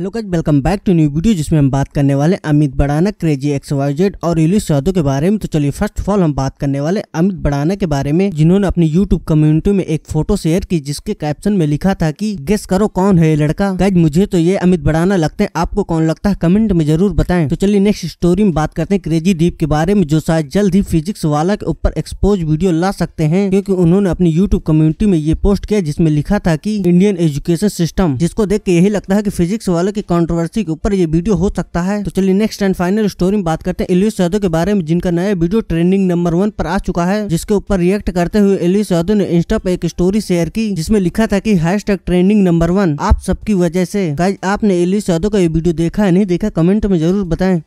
hello guys welcome back to new video जिसमें हम बात करने वाले Amit Badana crazy X Z और रिलीज यादव के बारे में तो चलिए फर्स्ट ऑफ ऑल हम बात करने वाले अमित बड़ाना के बारे में जिन्होंने अपनी यूट्यूब कम्युनिटी में एक फोटो शेयर की जिसके कैप्शन में लिखा था कि गेस करो कौन है ये लड़का गज मुझे तो ये अमित बड़ाना लगते हैं आपको कौन लगता है कमेंट में जरूर बताए तो चलिए नेक्स्ट स्टोरी में बात करते हैं क्रेजी डीप के बारे में जो शायद जल्द ही फिजिक्स वाला के ऊपर एक्सपोज वीडियो ला सकते हैं क्यूँकी उन्होंने अपनी यूट्यूब कम्युनिटी में ये पोस्ट किया जिसमें लिखा था की इंडियन एजुकेशन सिस्टम जिसको देख के यही लगता है की फिजिक्स वाले मामले की कंट्रोवर्सी के ऊपर ये वीडियो हो सकता है तो चलिए नेक्स्ट एंड फाइनल स्टोरी में बात करते हैं एलियस यादव के बारे में जिनका नया वीडियो ट्रेंडिंग नंबर वन पर आ चुका है जिसके ऊपर रिएक्ट करते हुए एलियस यादव ने इंस्टा पर एक स्टोरी शेयर की जिसमें लिखा था की हैश ट्रेंडिंग नंबर वन आप सबकी वजह से आपने एलियस यादव का ये वीडियो देखा है नहीं देखा कमेंट में जरूर बताएं